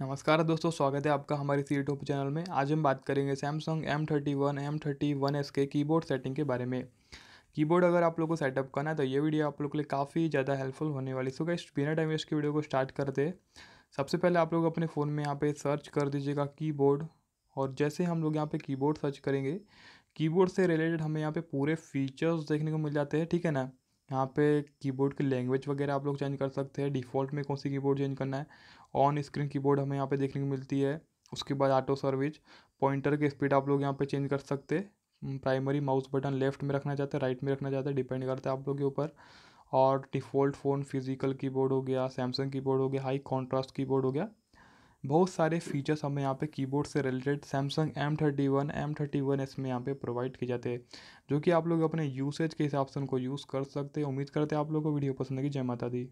नमस्कार दोस्तों स्वागत है आपका हमारे सी यूट्यूब चैनल में आज हम बात करेंगे Samsung M thirty one M thirty one S के कीबोर्ड सेटिंग के बारे में कीबोर्ड अगर आप लोग को सेटअप करना है तो ये वीडियो आप लोग के लिए काफ़ी ज़्यादा हेल्पफुल होने वाली सो गैस बिना टाइम वेस्ट की वीडियो को स्टार्ट करते सबसे पहले आप लोग अपने फ़ोन में यहाँ पर सर्च कर दीजिएगा की और जैसे हम लोग यहाँ पर की सर्च करेंगे कीबोर्ड से रिलेटेड हमें यहाँ पे पूरे फीचर्स देखने को मिल जाते हैं ठीक है ना यहाँ पे कीबोर्ड की लैंग्वेज वगैरह आप लोग चेंज कर सकते हैं डिफ़ॉल्ट में कौन सी कीबोर्ड चेंज करना है ऑन स्क्रीन कीबोर्ड हमें यहाँ पे देखने को मिलती है उसके बाद ऑटो सर्विस पॉइंटर की स्पीड आप लोग यहाँ पे चेंज कर सकते हैं प्राइमरी माउस बटन लेफ्ट में रखना चाहते हैं राइट में रखना चाहते हैं डिपेंड करता है आप लोग के ऊपर और डिफ़ॉल्ट फ़ोन फिजिकल कीबोर्ड हो गया सैमसंग कीबोर्ड हो गया हाई कॉन्ट्रास्ट कीबोर्ड हो गया बहुत सारे फीचर्स हमें यहाँ पे कीबोर्ड से related Samsung M thirty one M thirty one इसमें यहाँ पे प्रोवाइड किए जाते हैं जो कि आप लोग अपने यूसेज के हिसाब से उनको यूज़ कर सकते हैं उम्मीद करते हैं आप लोगों को वीडियो पसंद आएगी जय माता दी